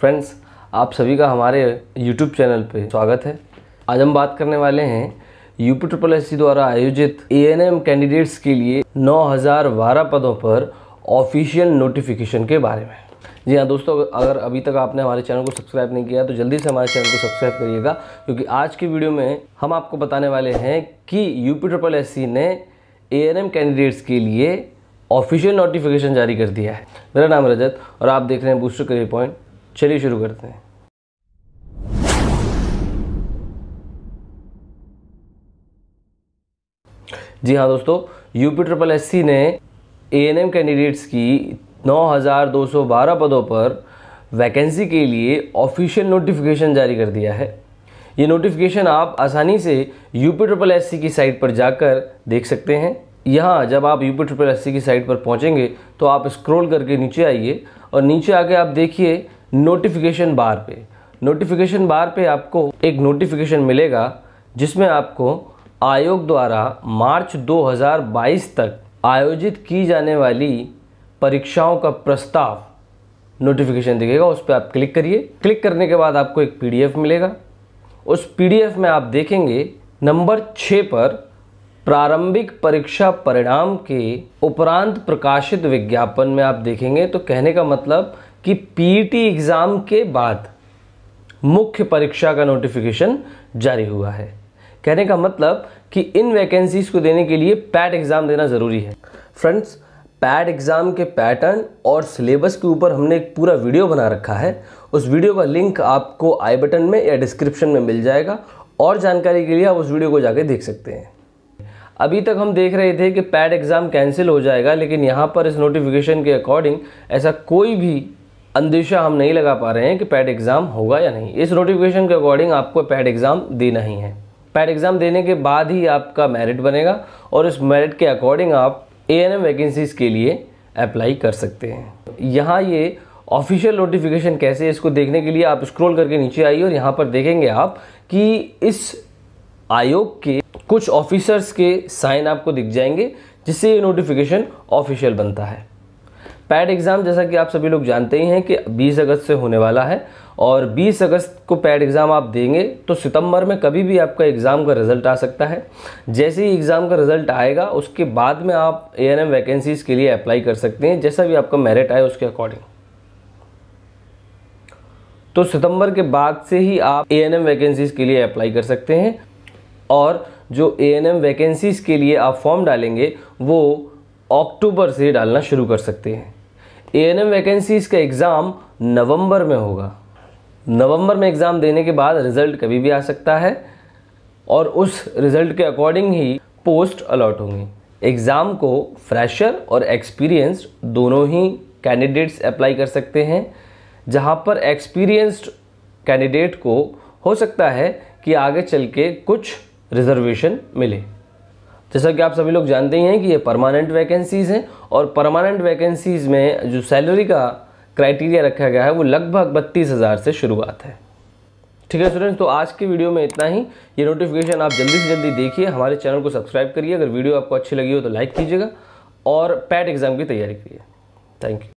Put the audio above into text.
friends आप सभी का हमारे यूट्यूब चैनल पे स्वागत है आज हम बात करने वाले हैं यूपी ट्रिपल एस द्वारा आयोजित एएनएम कैंडिडेट्स के लिए 9012 पदों पर ऑफिशियल नोटिफिकेशन के बारे में जी हाँ दोस्तों अगर अभी तक आपने हमारे चैनल को सब्सक्राइब नहीं किया तो जल्दी से हमारे चैनल को सब्सक्राइब करिएगा क्योंकि आज की वीडियो में हम आपको बताने वाले हैं कि यूपी ट्रिपल एस ने एएनएम कैंडिडेट्स के लिए ऑफिशियल नोटिफिकेशन जारी कर दिया है मेरा नाम रजत और आप देख रहे हैं बूस्टर करियर पॉइंट चलिए शुरू करते हैं जी हाँ दोस्तों यूपी ट्रिपल एस ने ए एन एम कैंडिडेट्स की 9,212 पदों पर वैकेंसी के लिए ऑफिशियल नोटिफिकेशन जारी कर दिया है ये नोटिफिकेशन आप आसानी से यूपी ट्रिपल एस की साइट पर जाकर देख सकते हैं यहाँ जब आप यूपी ट्रिपल एस की साइट पर पहुँचेंगे तो आप स्क्रॉल करके नीचे आइए और नीचे आके आप देखिए नोटिफिकेशन बार पे नोटिफिकेशन बार पे आपको एक नोटिफिकेशन मिलेगा जिसमें आपको आयोग द्वारा मार्च 2022 तक आयोजित की जाने वाली परीक्षाओं का प्रस्ताव नोटिफिकेशन दिखेगा उस पर आप क्लिक करिए क्लिक करने के बाद आपको एक पीडीएफ मिलेगा उस पीडीएफ में आप देखेंगे नंबर छः पर प्रारंभिक परीक्षा परिणाम के उपरांत प्रकाशित विज्ञापन में आप देखेंगे तो कहने का मतलब कि पीटी एग्ज़ाम e के बाद मुख्य परीक्षा का नोटिफिकेशन जारी हुआ है कहने का मतलब कि इन वैकेंसीज़ को देने के लिए पैट एग्ज़ाम e देना ज़रूरी है फ्रेंड्स पैट एग्ज़ाम के पैटर्न और सिलेबस के ऊपर हमने एक पूरा वीडियो बना रखा है उस वीडियो का लिंक आपको आई बटन में या डिस्क्रिप्शन में मिल जाएगा और जानकारी के लिए आप उस वीडियो को जाके देख सकते हैं अभी तक हम देख रहे थे कि पैड एग्ज़ाम कैंसिल हो जाएगा लेकिन यहाँ पर इस नोटिफिकेशन के अकॉर्डिंग ऐसा कोई भी अंदेशा हम नहीं लगा पा रहे हैं कि पैड एग्ज़ाम होगा या नहीं इस नोटिफिकेशन के अकॉर्डिंग आपको पैड एग्ज़ाम देना ही है पैड एग्ज़ाम देने के बाद ही आपका मेरिट बनेगा और उस मेरिट के अकॉर्डिंग आप ए एन एम वैकेंसीज़ के लिए अप्लाई कर सकते हैं यहाँ ये ऑफिशियल नोटिफिकेशन कैसे है इसको देखने के लिए आप स्क्रॉल करके नीचे आइए और यहाँ पर देखेंगे आप कि इस आयोग के कुछ ऑफिसर्स के साइन आपको दिख जाएंगे जिससे ये नोटिफिकेशन ऑफिशियल बनता है पैड एग्ज़ाम जैसा कि आप सभी लोग जानते ही हैं कि 20 अगस्त से होने वाला है और 20 अगस्त को पैड एग्ज़ाम आप देंगे तो सितंबर में कभी भी आपका एग्ज़ाम का रिज़ल्ट आ सकता है जैसे ही एग्ज़ाम का रिज़ल्ट आएगा उसके बाद में आप ए एन एम वैकेंसीज़ के लिए अप्लाई कर सकते हैं जैसा भी आपका मेरिट आए उसके अकॉर्डिंग तो सितंबर के बाद से ही आप ए एन एम वैकेंसीज़ के लिए अप्लाई कर सकते हैं और जो ए एन एम वैकेंसीज़ के लिए आप फॉर्म डालेंगे वो अक्टूबर से डालना शुरू कर सकते हैं ए एन एम वैकेंसीज़ का एग्ज़ाम नवंबर में होगा नवंबर में एग्ज़ाम देने के बाद रिज़ल्ट कभी भी आ सकता है और उस रिज़ल्ट के अकॉर्डिंग ही पोस्ट अलॉट होंगे एग्ज़ाम को फ्रेशर और एक्सपीरियंस्ड दोनों ही कैंडिडेट्स अप्लाई कर सकते हैं जहाँ पर एक्सपीरियंस्ड कैंडिडेट को हो सकता है कि आगे चल के कुछ रिजर्वेशन मिले जैसा कि आप सभी लोग जानते ही हैं कि ये परमानेंट वैकेंसीज़ हैं और परमानेंट वैकेंसीज़ में जो सैलरी का क्राइटेरिया रखा गया है वो लगभग बत्तीस हज़ार से शुरुआत है ठीक है स्टूडेंट्स तो आज की वीडियो में इतना ही ये नोटिफिकेशन आप जल्दी से जल्दी देखिए हमारे चैनल को सब्सक्राइब करिए अगर वीडियो आपको अच्छी लगी हो तो लाइक कीजिएगा और पैट एग्ज़ाम की तैयारी करिए थैंक यू